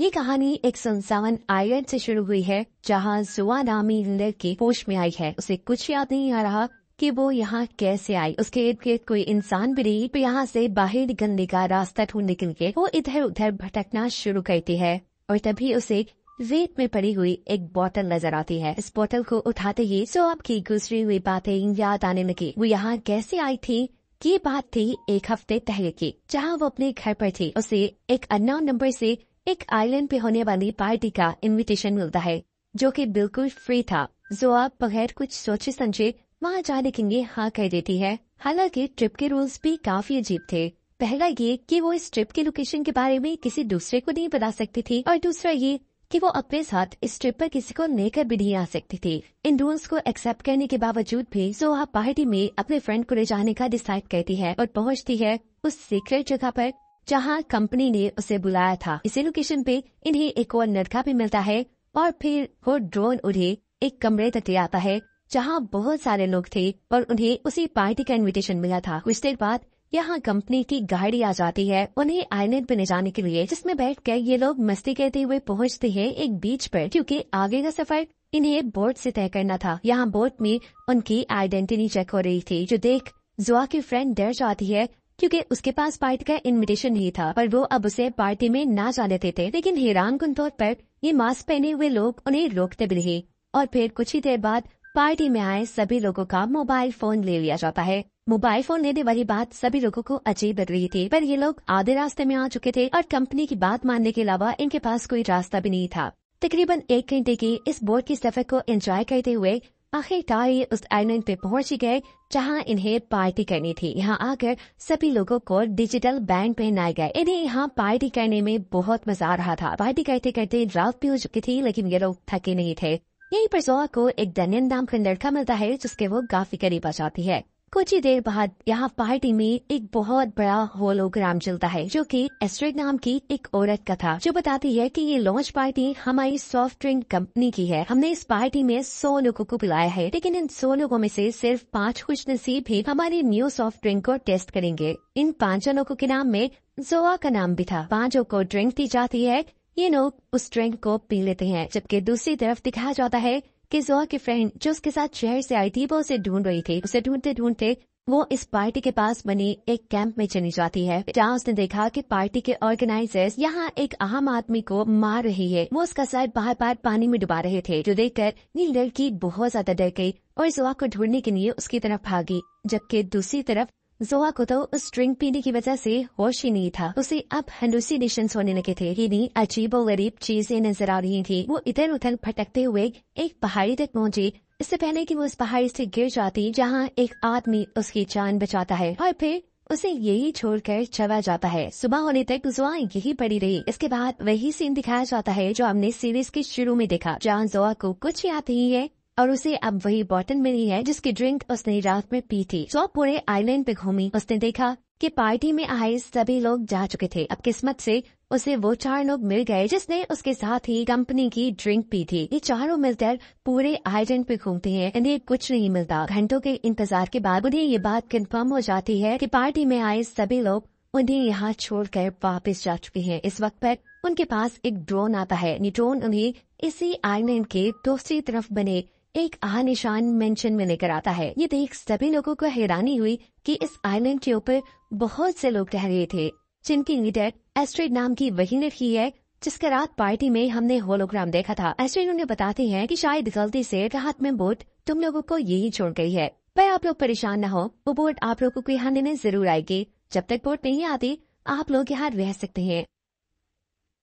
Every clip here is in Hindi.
ये कहानी एक संसावन आयर से शुरू हुई है जहाँ जुआ नामी लड़की के में आई है उसे कुछ याद नहीं आ रहा कि वो यहाँ कैसे आई उसके इर्द गिर्द कोई इंसान भी नहीं तो यहाँ से बाहर निकलने का रास्ता निकल के वो इधर उधर भटकना शुरू करती है और तभी उसे रेत में पड़ी हुई एक बोतल नजर आती है इस बोतल को उठाते ही सो आपकी गुजरी हुई बातें याद आने लगी वो यहाँ कैसे आई थी की बात थी एक हफ्ते पहले की जहाँ वो अपने घर पर थी उसे एक अन्य नंबर से एक आइलैंड पे होने वाली पार्टी का इनविटेशन मिलता है जो कि बिल्कुल फ्री था जोआ बगैर कुछ सोचे समझे वहाँ जा देखेंगे हाँ कह देती है हालांकि ट्रिप के रूल्स भी काफी अजीब थे पहला ये कि वो इस ट्रिप के लोकेशन के बारे में किसी दूसरे को नहीं बता सकती थी और दूसरा ये कि वो अपने साथ इस ट्रिप पर किसी को लेकर भी नहीं आ सकती थी इन रूल्स को एक्सेप्ट करने के बावजूद भी जोहा पार्टी में अपने फ्रेंड को ले जाने का डिसाइड करती है और पहुंचती है उस सीक्रेट जगह पर जहाँ कंपनी ने उसे बुलाया था इसी लोकेशन पे इन्हें एक और नरका भी मिलता है और फिर वो ड्रोन उन्हें एक कमरे तक ले आता है जहाँ बहुत सारे लोग थे और उन्हें उसी पार्टी का इनविटेशन मिला था कुछ देर बाद यहाँ कंपनी की गाड़ी आ जाती है उन्हें आईलैंड पे ले जाने के लिए जिसमें कर ये लोग मस्ती करते हुए पहुँचते हैं एक बीच पर क्योंकि आगे का सफर इन्हें बोर्ड से तय करना था यहाँ बोर्ड में उनकी आइडेंटिटी चेक हो रही थी जो देख जुआ की फ्रेंड डर जाती है क्योंकि उसके पास पार्टी का इनविटेशन नहीं था पर वो अब उसे पार्टी में ना लेते देते लेकिन हैरान तौर पर ये मास्क पहने हुए लोग उन्हें रोकते भी नहीं और फिर कुछ ही देर बाद पार्टी में आए सभी लोगों का मोबाइल फोन ले लिया जाता है मोबाइल फोन लेने वाली बात सभी लोगों को अजीब लग रही थी पर ये लोग आधे रास्ते में आ चुके थे और कंपनी की बात मानने के अलावा इनके पास कोई रास्ता भी नहीं था तकरीबन एक घंटे की इस बोर्ड की सफर को एंजॉय करते हुए आखिरकार टाई उस आइलैंड पे पहुंच गए जहां इन्हें पार्टी करनी थी यहाँ आकर सभी लोगों को डिजिटल बैंड पहनाए गए इन्हें यहाँ पार्टी करने में बहुत मजा आ रहा था पार्टी करते करते रात भी हो चुकी थी लेकिन ये लोग थके नहीं थे यही पर जोआ को एक दनियन नाम का लड़का मिलता है जिसके वो काफी करीब आ जाती है कुछ ही देर बाद यहाँ पार्टी में एक बहुत बड़ा होलोग्राम चलता है जो कि एस्ट्रिक नाम की एक औरत का था जो बताती है कि ये लॉन्च पार्टी हमारी सॉफ्ट ड्रिंक कंपनी की है हमने इस पार्टी में सौ लोगों को बुलाया है लेकिन इन सौ लोगों में से सिर्फ पाँच कुछ नसीब ही हमारी न्यू सॉफ्ट ड्रिंक को टेस्ट करेंगे इन पांचों लोगों के नाम में जोआ का नाम भी था पांचों को ड्रिंक दी जाती है ये लोग उस ड्रिंक को पी लेते हैं जबकि दूसरी तरफ दिखाया जाता है कि जोआ की फ्रेंड जो उसके साथ शहर से आई थी वो उसे ढूंढ रही थी उसे ढूंढते ढूंढते वो इस पार्टी के पास बने एक कैंप में चली जाती है जहाँ उसने देखा कि पार्टी के ऑर्गेनाइजर्स यहाँ एक आम आदमी को मार रही है वो उसका सर बार बार पानी में डुबा रहे थे जो देखकर नील लड़की बहुत ज्यादा डर गई और जोआ को ढूंढने के लिए उसकी तरफ भागी जबकि दूसरी तरफ जोआ को तो उस ड्रिंक पीने की वजह से होश ही नहीं था उसे अब डिशन होने लगे थे इन्हीं अजीब और गरीब चीजें नजर आ रही थी वो इधर उधर भटकते हुए एक पहाड़ी तक पहुँचे इससे पहले कि वो उस पहाड़ी से गिर जाती जहाँ एक आदमी उसकी जान बचाता है और फिर उसे यही छोड़कर चला जाता है सुबह होने तक जोआ यही पड़ी रही इसके बाद वही सीन दिखाया जाता है जो हमने सीरीज के शुरू में देखा जहाँ जोआ को कुछ याद नहीं है और उसे अब वही बॉटल मिली है जिसकी ड्रिंक उसने रात में पी थी सो पूरे आइलैंड पे घूमी उसने देखा कि पार्टी में आए सभी लोग जा चुके थे अब किस्मत से उसे वो चार लोग मिल गए जिसने उसके साथ ही कंपनी की ड्रिंक पी थी ये चारों मिलकर पूरे आइलैंड पे घूमते हैं इन्हें कुछ नहीं मिलता घंटों के इंतजार के बाद उन्हें ये बात कंफर्म हो जाती है कि पार्टी में आए सभी लोग उन्हें यहाँ छोड़कर वापस जा चुके हैं इस वक्त पर उनके पास एक ड्रोन आता है ये ड्रोन उन्हें इसी आइलैंड के दूसरी तरफ बने एक आ निशान मेंशन में लेकर आता है ये देख सभी लोगों को हैरानी हुई कि इस आइलैंड के ऊपर बहुत से लोग रह रहे थे जिनकी लीडर एस्ट्रेड नाम की वही लड़की है जिसके रात पार्टी में हमने होलोग्राम देखा था एस्ट्रेड उन्हें बताते हैं कि शायद गलती से रात में बोट तुम लोगों को यही छोड़ गई है पर आप लोग परेशान न हो वो बोट आप लोगों को यहाँ लेने जरूर आएगी जब तक बोट नहीं आती आप लोग यहाँ रह सकते हैं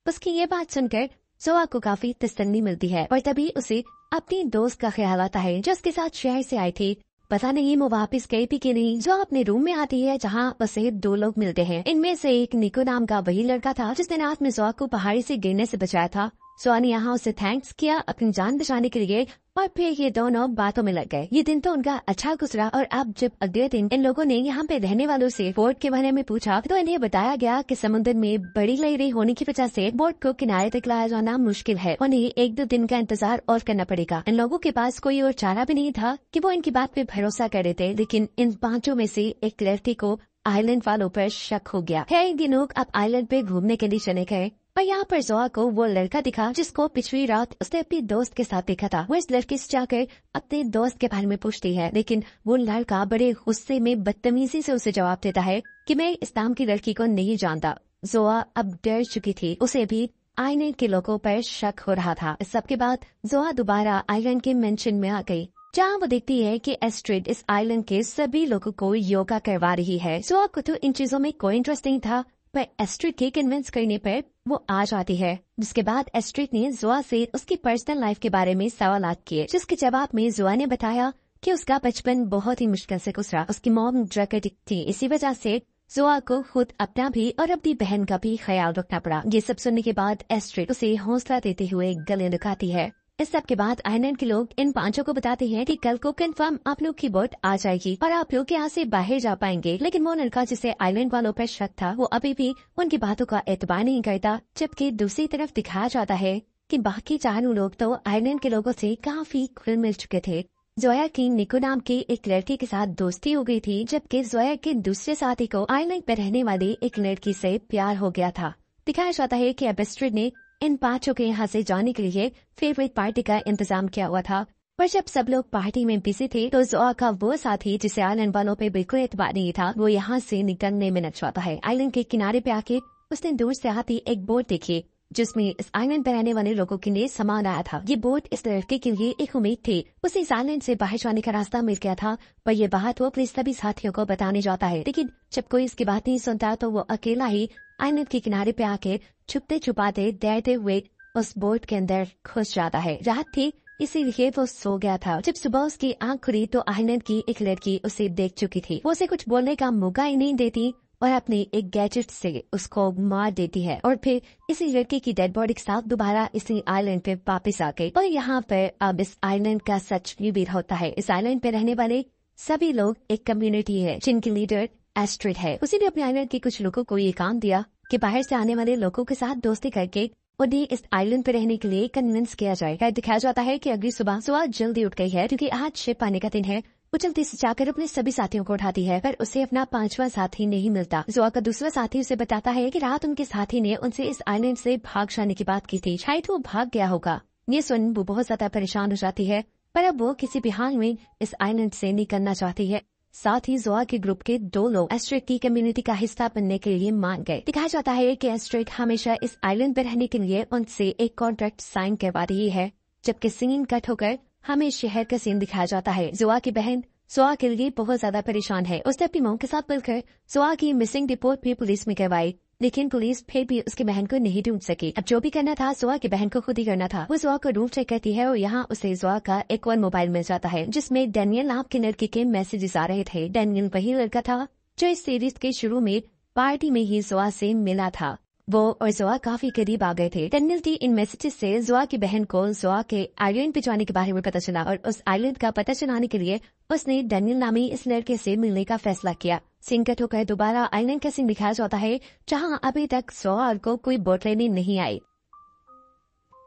उसकी ये बात सुनकर सो को आपको काफी तसन्नी मिलती है और तभी उसे अपनी दोस्त का ख्याल आता है जो उसके साथ शहर से आई थी पता नहीं वो वापस गई भी कि नहीं जो अपने रूम में आती है जहाँ बसे दो लोग मिलते हैं इनमें से एक निको नाम का वही लड़का था जिसने रात में जोक को पहाड़ी से गिरने से बचाया था सोनी यहाँ उसे थैंक्स किया अपनी जान बचाने के लिए और फिर ये दोनों बातों में लग गए ये दिन तो उनका अच्छा गुजरा और अब जब अगले दिन इन लोगों ने यहाँ पे रहने वालों से बोट के बारे में पूछा तो इन्हें बताया गया कि समुद्र में बड़ी लहरें होने की वजह से बोट को किनारे तक लाया जाना मुश्किल है उन्हें एक दो दिन का इंतजार और करना पड़ेगा इन लोगों के पास कोई और चारा भी नहीं था की वो इनकी बात पे भरोसा कर रहे थे लेकिन इन पांचों में से एक लड़की को आइलैंड वालों पर शक हो गया है दिनों आप आइलैंड पे घूमने के लिए चले गए और यहाँ पर जोआ को वो लड़का दिखा जिसको पिछली रात उसने अपनी दोस्त के साथ देखा था वो इस लड़की से जाकर अपने दोस्त के बारे में पूछती है लेकिन वो लड़का बड़े गुस्से में बदतमीजी से उसे जवाब देता है कि मैं इस नाम की लड़की को नहीं जानता जोआ अब डर चुकी थी उसे भी आईने के लोगों पर शक हो रहा था इस सबके बाद जोआ दोबारा आयरन के मेंशन में आ गई जहाँ वो देखती है कि एस्ट्रिड इस आइलैंड के सभी लोगों को योगा करवा रही है जोआ आपको तो इन चीजों में कोई इंटरेस्ट नहीं था पर एस्ट्रिक के कन्विंस करने पर वो आ जाती है जिसके बाद एस्ट्रिक ने जुआ से उसकी पर्सनल लाइफ के बारे में सवाल किए जिसके जवाब में जुआ ने बताया कि उसका बचपन बहुत ही मुश्किल से गुजरा उसकी मॉम ड्रग थी इसी वजह से जोआ को खुद अपना भी और अपनी बहन का भी ख्याल रखना पड़ा ये सब सुनने के बाद एस्ट्रिक उसे हौसला देते हुए गले लुकाती है इस सब के बाद आयरलैंड के लोग इन पांचों को बताते हैं कि कल को कंफर्म आप लोग की बोट आ जाएगी और आप लोग यहाँ से बाहर जा पाएंगे लेकिन वो लड़का जिसे आयरलैंड वालों पर शक था वो अभी भी उनकी बातों का एतबार नहीं करता जबकि दूसरी तरफ दिखाया जाता है कि बाकी चारों लोग तो आयरलैंड के लोगों से काफी खुल मिल चुके थे जोया की निको नाम की एक लड़की के साथ दोस्ती हो गई थी जबकि जोया के दूसरे साथी को आयरलैंड में रहने वाली एक लड़की से प्यार हो गया था दिखाया जाता है कि एबेस्ट्रेड ने इन पांचों के यहाँ से जाने के लिए फेवरेट पार्टी का इंतजाम किया हुआ था पर जब सब लोग पार्टी में बिजी थे तो जो का वो साथी जिसे आइलैंड वालों पे बिल्कुल एतबार नहीं था वो यहाँ से निकलने में नचवाता है आइलैंड के किनारे पे आके उसने दूर से आती एक बोट देखी जिसमें आइलैंड पर वाले लोगों के लिए सामान आया था ये बोट इस लड़के के लिए एक उम्मीद थी उसे इस आइलैंड से बाहर जाने का रास्ता मिल गया था पर यह बात वो अपने सभी साथियों को बताने जाता है लेकिन जब कोई इसकी बात नहीं सुनता तो वो अकेला ही आइलैंड के किनारे पे आके छुपते छुपाते डरते हुए उस बोट के अंदर घुस जाता है रात थी इसीलिए वो सो गया था जब सुबह उसकी आंख खुली तो आइलैंड की एक लड़की उसे देख चुकी थी वो उसे कुछ बोलने का मौका ही नहीं देती और अपने एक गैजेट से उसको मार देती है और फिर इसी लड़के की डेड बॉडी के साथ दोबारा इसी आइलैंड पे वापिस आ गई और यहाँ पर अब इस आइलैंड का सच निबिर होता है इस आइलैंड पे रहने वाले सभी लोग एक कम्युनिटी है जिनकी लीडर एस्ट्रिड है उसी ने अपने आइलैंड के कुछ लोगों को ये काम दिया कि बाहर से आने वाले लोगों के साथ दोस्ती करके उन्हें इस आइलैंड पर रहने के लिए कन्विंस किया जाएगा दिखाया जाता है कि अगली सुबह सुबह जल्दी उठ गई है क्योंकि आज शिप आने का दिन है वो जल्दी से जाकर अपने सभी साथियों को उठाती है पर उसे अपना पांचवा साथी नहीं मिलता जोआ का दूसरा साथी उसे बताता है कि रात उनके साथी ने उनसे इस आइलैंड से भाग जाने की बात की थी शायद वो भाग गया होगा ये सुन वो बहुत ज्यादा परेशान हो जाती है पर अब वो किसी भी हाल में इस आइलैंड से निकलना चाहती है साथ ही जोआ के ग्रुप के दो लोग एस्ट्रिक की कम्युनिटी का हिस्सा बनने के लिए मान गए दिखाया जाता है कि एस्ट्रिक हमेशा इस आइलैंड पर रहने के लिए उनसे एक कॉन्ट्रैक्ट साइन करवा रही है जबकि सीन कट होकर हमें शहर का सीन दिखाया जाता है जुआ की बहन सुआ के लिए बहुत ज्यादा परेशान है उसने अपनी मोह के साथ मिलकर सुआ की मिसिंग रिपोर्ट भी पुलिस में करवाई लेकिन पुलिस फिर भी उसकी बहन को नहीं ढूंढ सकी अब जो भी करना था सुआ की बहन को खुद ही करना था वो सुआ को रूम चेक करती है और यहाँ उसे जुआ का एक और मोबाइल मिल जाता है जिसमें डेनियल नाम के लड़के के मैसेजेस आ रहे थे डेनियल वही लड़का था जो इस सीरीज के शुरू में पार्टी में ही जुआ से मिला था वो और जोआ काफी करीब आ गए थे टेनल्टी इन मैसेजेस से जोआ की बहन को जोआ के आइलैंड पे जाने के बारे में पता चला और उस आइलैंड का पता चलाने के लिए उसने डेनियल नामी इस लड़के से मिलने का फैसला किया सिंकट होकर दोबारा आयलैंड का सिंह दिखाया जाता है जहाँ अभी तक जोआ को कोई बोट लेने नहीं आई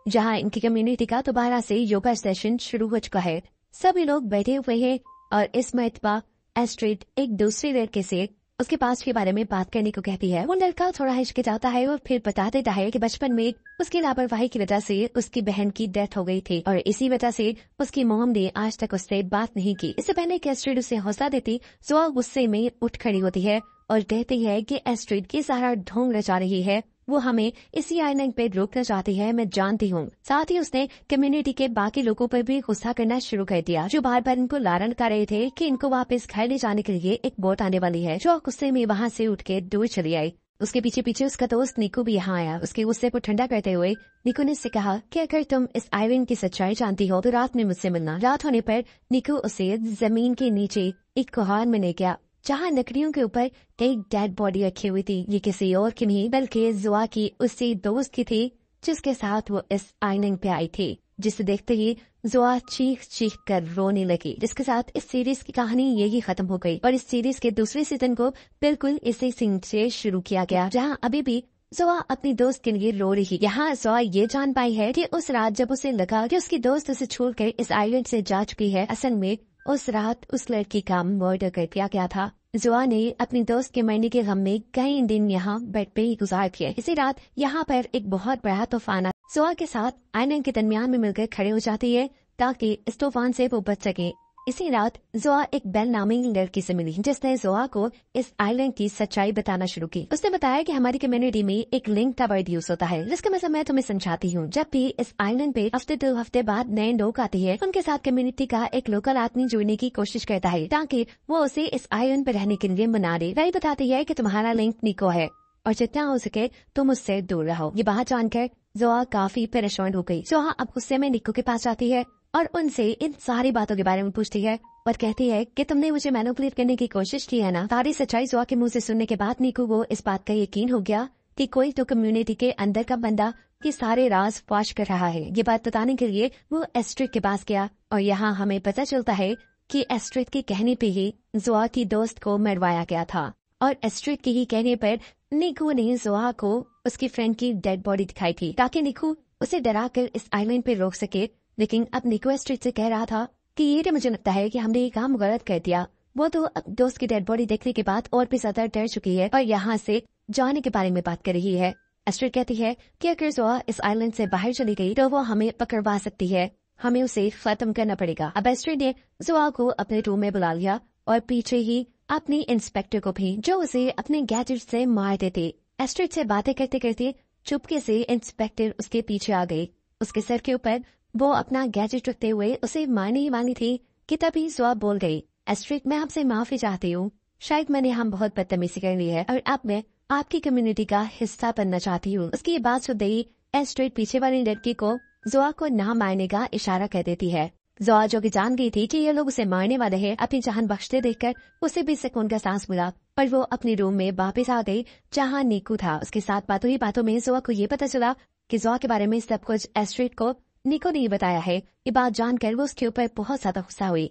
जहाँ इनकी कम्युनिटी का दोबारा से योगा सेशन शुरू हो चुका है सभी लोग बैठे हुए हैं और इस महत्वा एस्ट्रेट एक दूसरे लड़के से उसके पास के बारे में बात करने को कहती है वो लड़का थोड़ा हिचकिचाता है और फिर बता देता है कि बचपन में उसकी लापरवाही की वजह से उसकी बहन की डेथ हो गई थी और इसी वजह से उसकी मोम ने आज तक उससे बात नहीं की इससे पहले की एस्ट्रीड उसे हौसला देती जोआ गुस्से में उठ खड़ी होती है और कहती है कि एस्ट्रीड की सारा ढोंग रचा रही है वो हमें इसी आयनिंग पे रोकना चाहती है मैं जानती हूँ साथ ही उसने कम्युनिटी के बाकी लोगों पर भी गुस्सा करना शुरू कर दिया जो बार बार इनको लालन कर रहे थे कि इनको वापस घर ले जाने के लिए एक बोट आने वाली है जो गुस्से में वहाँ से उठ के दूर चली आई उसके पीछे पीछे उसका दोस्त निकू भी यहाँ आया उसके गुस्से को ठंडा करते हुए निकू ने उससे कहा कि अगर तुम इस आयरन की सच्चाई जानती हो तो रात में मुझसे मिलना रात होने पर निकू उसे जमीन के नीचे एक कुहार में ले गया जहाँ लकड़ियों के ऊपर कई डेड बॉडी रखी हुई थी ये किसी और की नहीं बल्कि जुआ की उसी दोस्त की थी जिसके साथ वो इस आइनिंग पे आई थी जिसे देखते ही जुआ चीख चीख कर रोने लगी जिसके साथ इस सीरीज की कहानी यही खत्म हो गई और इस सीरीज के दूसरे सीजन को बिल्कुल इसी सीन से शुरू किया गया जहां अभी भी जुआ अपनी दोस्त के लिए रो रही यहाँ जोआ ये जान पाई है कि उस रात जब उसे लगा कि उसकी दोस्त उसे छोड़कर इस आइलैंड से जा चुकी है असल में उस रात उस लड़की का मर्डर कर दिया गया था जुआ ने अपनी दोस्त के मरने के गम में कई दिन यहाँ बेड पे ही गुजार किए इसी रात यहाँ पर एक बहुत बड़ा तूफान आता जुआ के साथ आयन के दरमियान में मिलकर खड़े हो जाती है ताकि इस तूफान से वो बच सके इसी रात जोआ एक बेल नामी लड़की से मिली जिसने जोआ को इस आइलैंड की सच्चाई बताना शुरू की उसने बताया कि हमारी कम्युनिटी में एक लिंक का वर्ड यूज होता है जिसका मतलब मैं तुम्हें समझाती हूँ जब भी इस आइलैंड पे हफ्ते दो हफ्ते बाद नए लोग आते हैं उनके साथ कम्युनिटी का एक लोकल आदमी जुड़ने की कोशिश करता है ताकि वो उसे इस आइलैंड पे रहने के लिए मना दे वही बताती है की तुम्हारा लिंक निको है और जितना हो सके तुम उससे दूर रहो ये बात जानकर जोआ काफी परेशान हो गई जोआ अब गुस्से में निको के पास जाती है और उनसे इन सारी बातों के बारे में पूछती है और कहती है कि तुमने मुझे मैनोपुलेट करने की कोशिश की है ना सारी सच्चाई जुआ के मुंह से सुनने के बाद नीकू वो इस बात का यकीन हो गया कि कोई तो कम्युनिटी के अंदर का बंदा ये सारे राज फाश कर रहा है ये बात बताने के लिए वो एस्ट्रिक के पास गया और यहाँ हमें पता चलता है कि एस्ट्रिक के कहने पे ही जुआ की दोस्त को मरवाया गया था और एस्ट्रिक के ही कहने पर निकू ने जुआ को उसकी फ्रेंड की डेड बॉडी दिखाई थी ताकि निकू उसे डरा कर इस आइलैंड पे रोक सके लेकिन अब निको स्ट्रीट से कह रहा था कि ये मुझे लगता है कि हमने ये काम गलत कर दिया वो तो दोस्त की डेड बॉडी देखने के बाद और भी ज्यादा डर चुकी है और यहाँ से जाने के बारे में बात कर रही है एस्ट्रीट कहती है कि अगर जोआ इस आइलैंड से बाहर चली गई तो वो हमें पकड़वा सकती है हमें उसे खत्म करना पड़ेगा अब एस्ट्रीट ने जोआ को अपने रूम में बुला लिया और पीछे ही अपने इंस्पेक्टर को भी जो उसे अपने गैजेट से मार देते एस्ट्रीट से बातें करते करते चुपके से इंस्पेक्टर उसके पीछे आ गई उसके सर के ऊपर वो अपना गैजेट रखते हुए उसे मारने ही वाली थी कि तभी जुआ बोल गई एस्ट्रिक मैं आपसे माफी चाहती हूँ शायद मैंने हम बहुत बदतमीजी कर ली है और अब मैं आपकी कम्युनिटी का हिस्सा बनना चाहती हूँ उसकी ये बात सुनते ही एस्ट्रिक पीछे वाली लड़की को जुआ को न मारने का इशारा कर देती है जुआ जो की जान गई थी कि ये लोग उसे मारने वाले हैं अपनी जहान बख्शते देखकर उसे भी सुकून का सांस मिला पर वो अपने रूम में वापस आ गई जहाँ नीकू था उसके साथ बातों ही बातों में जुआ को ये पता चला कि जुआ के बारे में सब कुछ एस्ट्रिक को निको ने बताया है ये बात जानकर वो उसके ऊपर बहुत ज्यादा गुस्सा हुई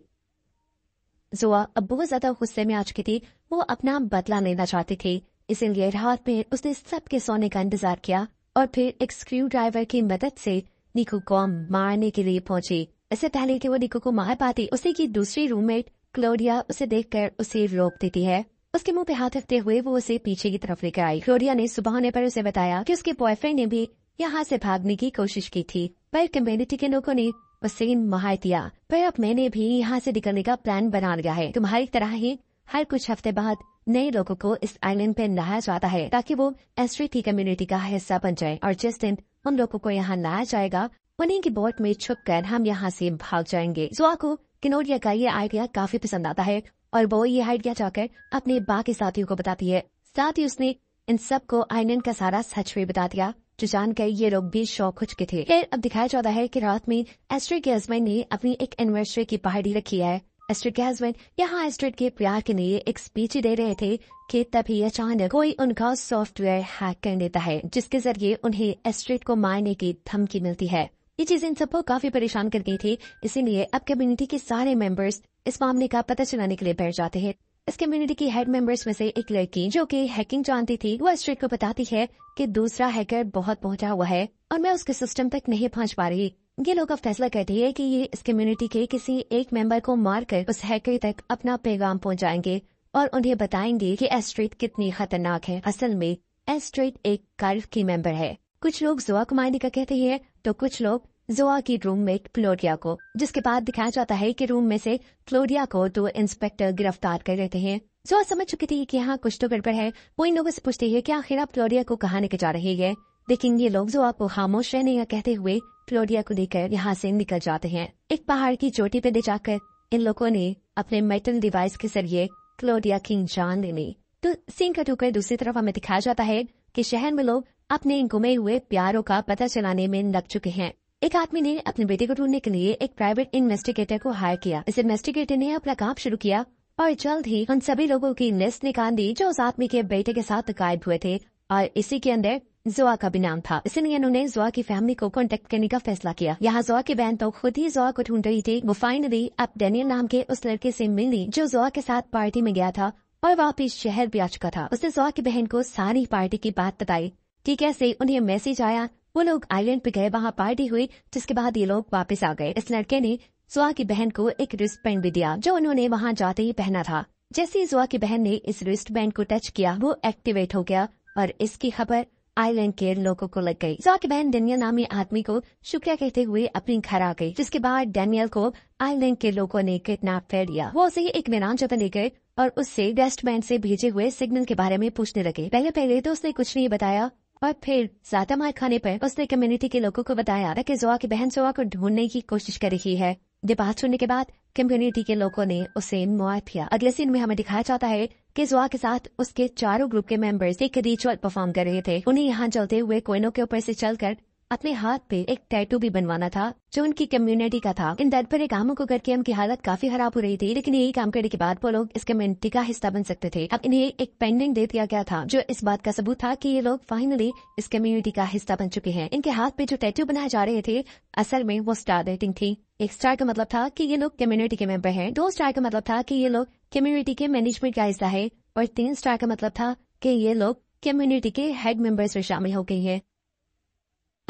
जोआ अब बहुत ज्यादा गुस्से में आ चुकी थी वो अपना बदला लेना चाहती थी इसीलिए रात में उसने सबके सोने का इंतजार किया और फिर एक स्क्रू ड्राइवर की मदद से निको को मारने के लिए पहुंची इससे पहले कि वो निको को मार पाती उसी की दूसरी रूममेट क्लोडिया उसे देखकर उसे रोक देती है उसके मुंह पे हाथ रखते हुए वो उसे पीछे की तरफ लेकर आई क्लोडिया ने सुबह होने पर उसे बताया कि उसके बॉयफ्रेंड ने भी यहाँ से भागने की कोशिश की थी पर कम्युनिटी के लोगों ने उससे महाय दिया पर अब मैंने भी यहाँ से निकलने का प्लान बना लिया है तुम्हारी तरह ही हर कुछ हफ्ते बाद नए लोगों को इस आइलैंड पे लाया जाता है ताकि वो एस्ट्री कम्युनिटी का हिस्सा बन जाए और जिस दिन उन लोगों को यहाँ लाया जाएगा उन्हीं की बोट में छुप कर हम यहाँ से भाग जाएंगे जुआ को किनोडिया का ये आइडिया काफी पसंद आता है और वो ये आइडिया जाकर अपने बाकी साथियों को बताती है साथ ही उसने इन सब को आइलैंड का सारा सच भी बता दिया जो तो जानकर ये लोग भी शौक हो चुके थे फिर अब दिखाया जाता है कि रात में एस्ट्रिक के हस्बैंड ने अपनी एक एनिवर्सरी की पहाड़ी रखी है एस्ट्रिक के हस्बैंड यहाँ एस्ट्रिक के प्यार के लिए एक स्पीच दे रहे थे कि तभी अचानक कोई उनका सॉफ्टवेयर हैक कर देता है जिसके जरिए उन्हें एस्ट्रिक को मारने की धमकी मिलती है ये चीज इन सबको काफी परेशान कर गई थी इसीलिए अब कम्युनिटी के सारे मेंबर्स इस मामले का पता चलाने के लिए बैठ जाते हैं इस कम्युनिटी की हेड मेंबर्स में से एक लड़की जो कि हैकिंग जानती थी वो स्ट्रीट को बताती है कि दूसरा हैकर बहुत पहुंचा हुआ है और मैं उसके सिस्टम तक नहीं पहुंच पा रही ये लोग अब फैसला करते हैं कि ये इस कम्युनिटी के किसी एक मेंबर को मारकर उस हैकर तक अपना पैगाम पहुंचाएंगे और उन्हें बताएंगे कि एस्ट्रीट कितनी खतरनाक है असल में एस्ट्रीट एक कार्फ की मेंबर है कुछ लोग जुआ कुमारी का कहते हैं तो कुछ लोग जोआ की रूममेट क्लोडिया को जिसके बाद दिखाया जाता है कि रूम में से क्लोडिया को दो इंस्पेक्टर गिरफ्तार कर रहे हैं जोआ समझ चुकी थी कि यहाँ कुछ तो गड़बड़ है वो इन लोगों से पूछती है कि आखिर आप क्लोडिया को कहा लेके जा रही है लेकिन ये लोग जोआ को खामोश रहने या कहते हुए क्लोडिया को लेकर यहाँ से निकल जाते हैं एक पहाड़ की चोटी पे ले जाकर इन लोगों ने अपने मेटल डिवाइस के जरिए क्लोडिया की जान ले ली तो सीन का टूकर दूसरी तरफ हमें दिखाया जाता है कि शहर में लोग अपने घुमे हुए प्यारों का पता चलाने में लग चुके हैं एक आदमी ने अपने बेटे को ढूंढने के लिए एक प्राइवेट इन्वेस्टिगेटर को हायर किया इस इन्वेस्टिगेटर ने अपना काम शुरू किया और जल्द ही उन सभी लोगों की लिस्ट निकाल दी जो उस आदमी के बेटे के साथ गायब हुए थे और इसी के अंदर जोआ का भी नाम था इसलिए उन्होंने जोआ की फैमिली को कॉन्टेक्ट करने का फैसला किया यहाँ जोआ की बहन तो खुद ही जोआ को ढूंढ रही थी वो फाइनली अब डेनियल नाम के उस लड़के से मिली जो जोआ के साथ पार्टी में गया था और वापिस शहर भी आ चुका था उसने जोआ की बहन को सारी पार्टी की बात बताई कि कैसे उन्हें मैसेज आया वो लोग आइलैंड पे गए वहाँ पार्टी हुई जिसके बाद ये लोग वापस आ गए इस लड़के ने जुआ की बहन को एक रिस्ट बैंड भी दिया जो उन्होंने वहाँ जाते ही पहना था जैसे ही जुआ की बहन ने इस रिस्ट बैंड को टच किया वो एक्टिवेट हो गया और इसकी खबर आइलैंड के लोगों को लग गई जुआ की बहन डेनियल नामी आदमी को शुक्रिया कहते हुए अपने घर आ गई जिसके बाद डेनियल को आइलैंड के लोगों ने किडनैप फेर लिया वो उसे एक मैदान जगह ले गए और उससे बैंड से भेजे हुए सिग्नल के बारे में पूछने लगे पहले पहले तो उसने कुछ नहीं बताया और फिर ज्यादा मार खाने पर उसने कम्युनिटी के लोगों को बताया कि जोआ की बहन जोआ को ढूंढने की कोशिश कर रही है ये बात सुनने के बाद कम्युनिटी के लोगों ने उसे मुआर किया अगले सीन में हमें दिखाया जाता है कि जोआ के साथ उसके चारों ग्रुप के मेंबर्स एक रिचुअल परफॉर्म कर रहे थे उन्हें यहाँ चलते हुए कोयनों के ऊपर से चलकर अपने हाथ पे एक टैटू भी बनवाना था जो उनकी कम्युनिटी का था इन दरपरे कामों को करके उनकी हालत काफी खराब हो रही थी लेकिन यही काम करने के बाद वो लोग इस कम्युनिटी का हिस्सा बन सकते थे अब इन्हें एक पेंडिंग दे दिया गया था जो इस बात का सबूत था कि ये लोग फाइनली इस कम्युनिटी का हिस्सा बन चुके हैं इनके हाथ पे जो टैटू बनाए जा रहे थे असल में वो स्टार रेटिंग थी एक स्टार का मतलब था कि ये लोग कम्युनिटी के मेंबर हैं दो स्टार का मतलब था कि ये लोग कम्युनिटी के मैनेजमेंट का हिस्सा है और तीन स्टार का मतलब था कि ये लोग कम्युनिटी के हेड मेंबर्स में शामिल हो गई है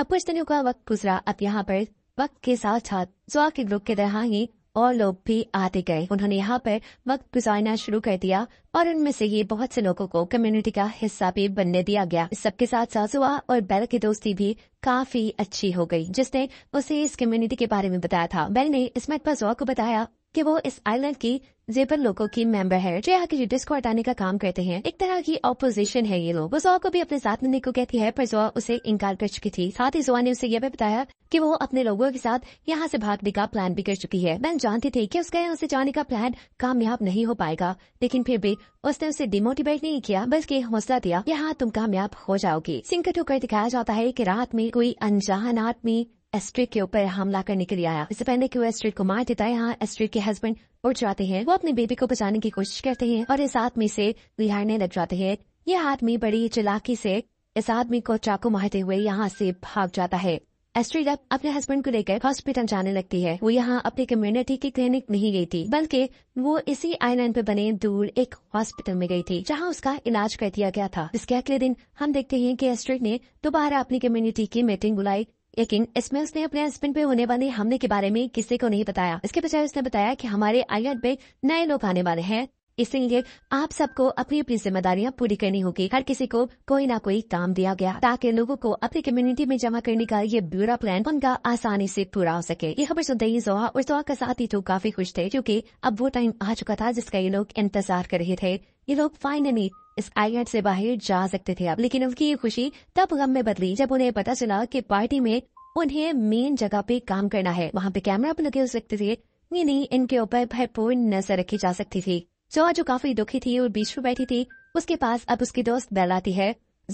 अब कुछ दिनों का वक्त गुजरा अब यहाँ पर वक्त के साथ साथ जुआ के ग्रुप के तरह ही और लोग भी आते गए उन्होंने यहाँ पर वक्त गुजारना शुरू कर दिया और उनमें से ये बहुत से लोगों को कम्युनिटी का हिस्सा भी बनने दिया गया सबके साथ साजुआ और बैल की दोस्ती भी काफी अच्छी हो गई जिसने उसे इस कम्युनिटी के बारे में बताया था बैल ने इस मत पर जुआ को बताया कि वो इस आइलैंड की जेबन लोगों की मेंबर है जो यहाँ की यूटिस को हटाने का काम करते हैं एक तरह की ऑपोजिशन है ये लोग वो जोआ को भी अपने साथ में को कहती है पर जोआ उसे इनकार कर चुकी थी साथ ही जोआ ने उसे यह भी बताया कि वो अपने लोगों के साथ यहाँ से भागने का प्लान भी कर चुकी है मैं जानती थी कि उसका यहाँ से जाने का प्लान कामयाब नहीं हो पाएगा लेकिन फिर भी उसने उसे डिमोटिवेट नहीं किया बल्कि हौसला दिया यहाँ तुम कामयाब हो जाओगी सिंकट होकर दिखाया जाता है की रात में कोई अनजान आदमी एस्ट्रिक के ऊपर हमला करने के लिए आया इससे पहले कि वो एस्ट्रिक को मार देता है यहाँ एस्ट्रिक के हस्बैंड उड़ जाते हैं वो अपने बेबी को बचाने की कोशिश करते हैं और इस आदमी से लिहाड़ने लग जाते हैं ये आदमी बड़ी चलाकी से इस आदमी को चाकू मारते हुए यहाँ से भाग जाता है एस्ट्री अब अपने हस्बैंड को लेकर हॉस्पिटल जाने लगती है वो यहाँ अपनी कम्युनिटी की क्लिनिक नहीं गई थी बल्कि वो इसी आइलैंड पे बने दूर एक हॉस्पिटल में गई थी जहाँ उसका इलाज कर दिया गया था इसके अगले दिन हम देखते हैं कि एस्ट्रिक ने दोबारा अपनी कम्युनिटी की मीटिंग बुलाई यकीन इसमें उसने अपने हस्बैंड पे होने वाले हमले के बारे में किसी को नहीं बताया इसके बजाय उसने बताया कि हमारे आईएड पे नए लोग आने वाले हैं इसीलिए आप सबको अपनी अपनी जिम्मेदारियां पूरी करनी होगी हर किसी को कोई ना कोई काम दिया गया ताकि लोगों को अपनी कम्युनिटी में जमा करने का ये ब्यूरा प्लान उनका आसानी से पूरा हो सके ये खबर सुनते ही जोहा और जोहा का साथ ही तो काफी खुश थे क्योंकि अब वो टाइम आ चुका था जिसका ये लोग इंतजार कर रहे थे ये लोग फाइनली इस आईएड से बाहर जा सकते थे अब लेकिन उनकी ये खुशी तब गम में बदली जब उन्हें पता चला कि पार्टी में उन्हें मेन जगह पे काम करना है वहाँ पे कैमरा भी लगे हो सकते थे नहीं इनके ऊपर भरपूर नजर रखी जा सकती थी जोआ जो काफी दुखी थी और बीच में बैठी थी उसके पास अब उसकी दोस्त बैल आती है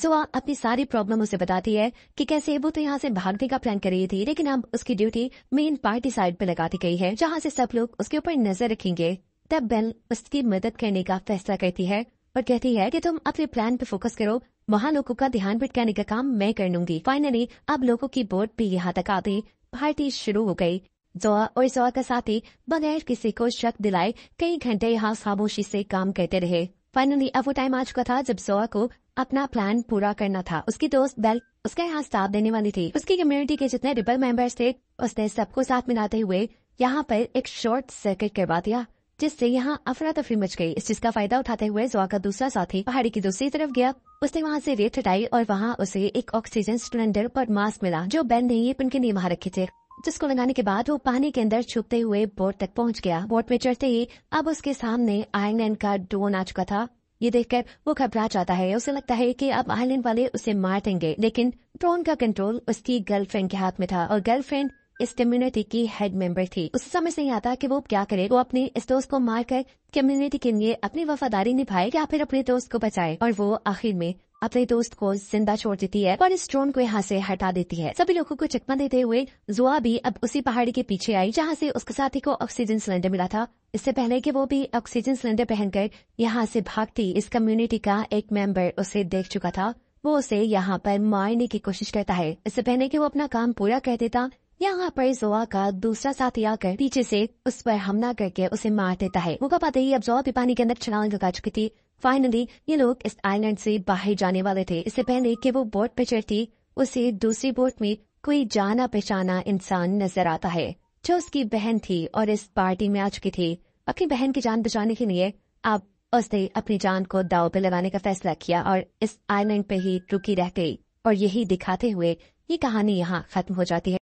जोआ अपनी सारी प्रॉब्लम उसे बताती है कि कैसे वो तो यहाँ से भागने का प्लान कर रही थी लेकिन अब उसकी ड्यूटी मेन पार्टी साइड पे लगा दी गई है जहाँ से सब लोग उसके ऊपर नजर रखेंगे तब बेल उसकी मदद करने का फैसला करती है और कहती है कि तुम अपने प्लान पे फोकस करो वहाँ लोगों का ध्यान भटकाने का काम मैं कर लूंगी फाइनली अब लोगों की बोर्ड भी यहाँ तक आती पार्टी शुरू हो गई जोआ और जोआ का साथी बगैर किसी को शक दिलाए कई घंटे यहाँ खामोशी से काम करते रहे फाइनली अब वो टाइम आ चुका था जब जोआ को अपना प्लान पूरा करना था उसकी दोस्त बेल उसका यहाँ स्टाफ देने वाली थी उसकी कम्युनिटी के जितने रिबल मेंबर्स थे उसने सबको साथ मिलाते हुए यहाँ पर एक शॉर्ट सर्किट करवा दिया जिससे यहाँ अफरा तफरी मच गई इस चीज का फायदा उठाते हुए जोआ का दूसरा साथी पहाड़ी की दूसरी तरफ गया उसने वहाँ से रेत हटाई और वहाँ उसे एक ऑक्सीजन सिलेंडर और मास्क मिला जो बैन नहीं है उनके नियम रखे थे जिसको लगाने के बाद वो पानी के अंदर छुपते हुए बोट तक पहुंच गया बोट में चढ़ते ही अब उसके सामने आयरलैंड का ड्रोन आ चुका था ये देखकर वो घबरा जाता है उसे लगता है कि अब आयरलैंड वाले उसे मार देंगे लेकिन ड्रोन का कंट्रोल उसकी गर्लफ्रेंड के हाथ में था और गर्लफ्रेंड इस कम्युनिटी की हेड मेंबर थी उसे समझ नहीं आता कि वो क्या करे वो अपने इस दोस्त को मारकर कम्युनिटी के लिए अपनी वफादारी निभाए या फिर अपने दोस्त को बचाए और वो आखिर में अपने दोस्त को जिंदा छोड़ देती है और इस ड्रोन को यहाँ से हटा देती है सभी लोगों को चकमा देते हुए जुआ भी अब उसी पहाड़ी के पीछे आई जहाँ से उसके साथी को ऑक्सीजन सिलेंडर मिला था इससे पहले कि वो भी ऑक्सीजन सिलेंडर पहनकर यहाँ से भागती इस कम्युनिटी का एक मेंबर उसे देख चुका था वो उसे यहाँ पर मारने की कोशिश करता है इससे पहले कि वो अपना काम पूरा कर देता यहाँ पर जोआ का दूसरा साथी आकर पीछे से उस पर हमला करके उसे मार देता है मुका पाते ही अब जोआ भी पानी के अंदर छलांग लगा चुकी थी फाइनली ये लोग इस आइलैंड से बाहर जाने वाले थे इससे पहले कि वो बोट पे चढ़ती उसे दूसरी बोट में कोई जाना पहचाना इंसान नजर आता है जो उसकी बहन थी और इस पार्टी में आ चुकी थी अपनी बहन की जान बचाने के लिए अब उसने अपनी जान को दाव पे लगाने का फैसला किया और इस आइलैंड पे ही रुकी रह गई और यही दिखाते हुए ये कहानी यहाँ खत्म हो जाती है